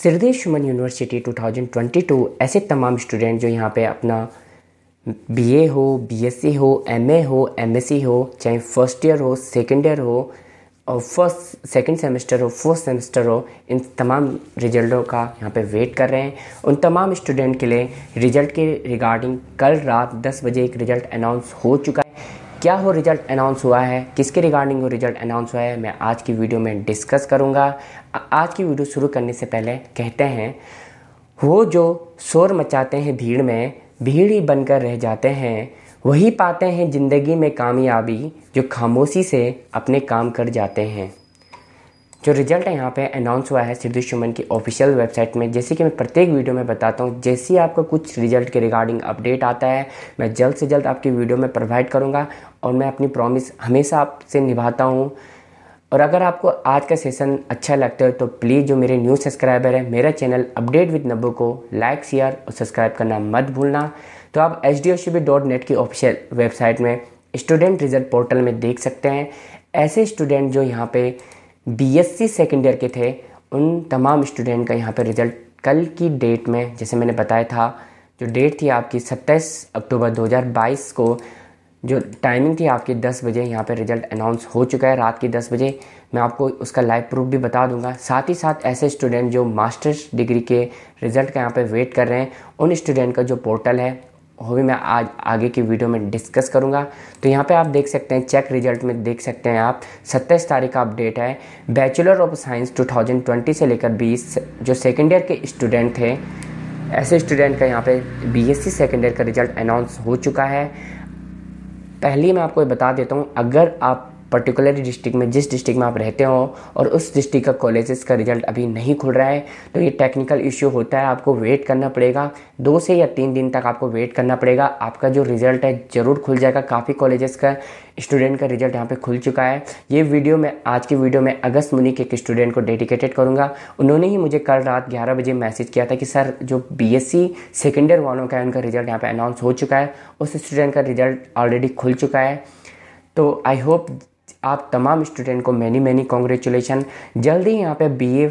सिरदेश सुमन university 2022 ऐसे तमाम student जो यहाँ पे अपना बीए हो बीएससी हो एमए हो एमएससी हो चाहे फर्स्ट ईयर हो सेकेंड ईयर हो और फर्स्ट सेकेंड सेमेस्टर हो फर्स्ट सेमेस्टर हो इन तमाम रिजल्टों का यहाँ पे वेट कर रहे हैं उन तमाम स्टूडेंट के लिए रिजल्ट के रिगार्डिंग कल रात 10 बजे एक रिजल्ट अनाउंस हो चुका है क्या वो रिज़ल्ट अनाउंस हुआ है किसके रिगार्डिंग वो रिज़ल्ट अनाउंस हुआ है मैं आज की वीडियो में डिस्कस करूँगा आज की वीडियो शुरू करने से पहले कहते हैं वो जो शोर मचाते हैं भीड़ में भीड़ ही बनकर रह जाते हैं वही पाते हैं ज़िंदगी में कामयाबी जो खामोशी से अपने काम कर जाते हैं जो रिजल्ट है यहाँ पे अनाउंस हुआ है सिद्धू सुमन की ऑफिशियल वेबसाइट में जैसे कि मैं प्रत्येक वीडियो में बताता हूँ जैसे ही आपका कुछ रिजल्ट के रिगार्डिंग अपडेट आता है मैं जल्द से जल्द आपकी वीडियो में प्रोवाइड करूँगा और मैं अपनी प्रॉमिस हमेशा आपसे निभाता हूँ और अगर आपको आज का सेशन अच्छा लगता है तो प्लीज़ जो मेरे न्यू सब्सक्राइबर है मेरा चैनल अपडेट विद नब्बू को लाइक शेयर और सब्सक्राइब करना मत भूलना तो आप एच की ऑफिशियल वेबसाइट में स्टूडेंट रिजल्ट पोर्टल में देख सकते हैं ऐसे स्टूडेंट जो यहाँ पे बीएससी सेकेंड ईयर के थे उन तमाम स्टूडेंट का यहाँ पर रिज़ल्ट कल की डेट में जैसे मैंने बताया था जो डेट थी आपकी 27 अक्टूबर 2022 को जो टाइमिंग थी आपकी 10 बजे यहाँ पर रिज़ल्ट अनाउंस हो चुका है रात की 10 बजे मैं आपको उसका लाइव प्रूफ भी बता दूंगा साथ ही साथ ऐसे स्टूडेंट जो मास्टर्स डिग्री के रिज़ल्ट का यहाँ पे वेट कर रहे हैं उन स्टूडेंट का जो पोर्टल है वो भी मैं आज आगे की वीडियो में डिस्कस करूँगा तो यहाँ पे आप देख सकते हैं चेक रिजल्ट में देख सकते हैं आप 27 तारीख का अपडेट है बैचलर ऑफ साइंस 2020 से लेकर 20 जो सेकेंड ईयर के स्टूडेंट थे ऐसे स्टूडेंट का यहाँ पे बीएससी सेकेंड ईयर का रिजल्ट अनाउंस हो चुका है पहली मैं आपको बता देता हूँ अगर आप पर्टिकुलर डिस्ट्रिक्ट में जिस डिस्ट्रिक्ट में आप रहते हो और उस डिस्ट्रिक्ट का कॉलेजेस का रिजल्ट अभी नहीं खुल रहा है तो ये टेक्निकल इश्यू होता है आपको वेट करना पड़ेगा दो से या तीन दिन तक आपको वेट करना पड़ेगा आपका जो रिज़ल्ट है ज़रूर खुल जाएगा काफ़ी कॉलेजेस का स्टूडेंट का रिजल्ट यहाँ पे खुल चुका है ये वीडियो मैं आज की वीडियो में अगस्त मुनिक एक स्टूडेंट को डेडिकेटेड करूँगा उन्होंने ही मुझे कल रात 11 बजे मैसेज किया था कि सर जो बी सी सेकेंड ईयर वालों का है उनका रिजल्ट यहाँ पे अनाउंस हो चुका है उस स्टूडेंट का रिजल्ट ऑलरेडी खुल चुका है तो आई होप आप तमाम स्टूडेंट को मैनी मैनी कॉन्ग्रेचुलेसन जल्दी यहाँ पे बी ए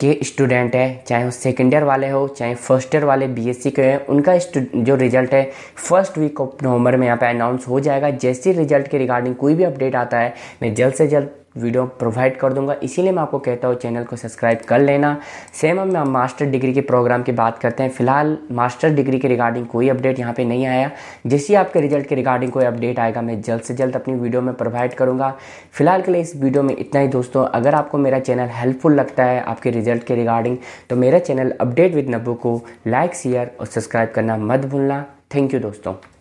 के स्टूडेंट है चाहे वो सेकेंड ईयर वाले हो चाहे फर्स्ट ईयर वाले सी के हैं उनका जो रिजल्ट है फर्स्ट वीक ऑफ नवंबर में यहाँ पे अनाउंस हो जाएगा जैसे रिजल्ट के रिगार्डिंग कोई भी अपडेट आता है मैं जल्द से जल्द वीडियो प्रोवाइड कर दूंगा इसीलिए मैं आपको कहता हूँ चैनल को सब्सक्राइब कर लेना सेम हम मास्टर डिग्री के प्रोग्राम की बात करते हैं फिलहाल मास्टर डिग्री के रिगार्डिंग कोई अपडेट यहाँ पे नहीं आया जैसे ही आपके रिजल्ट के रिगार्डिंग कोई अपडेट आएगा मैं जल्द से जल्द अपनी वीडियो में प्रोवाइड करूँगा फिलहाल के लिए इस वीडियो में इतना ही दोस्तों अगर आपको मेरा चैनल हेल्पफुल लगता है आपके रिजल्ट के रिगार्डिंग तो मेरा चैनल अपडेट विद नब्बू को लाइक शेयर और सब्सक्राइब करना मत भूलना थैंक यू दोस्तों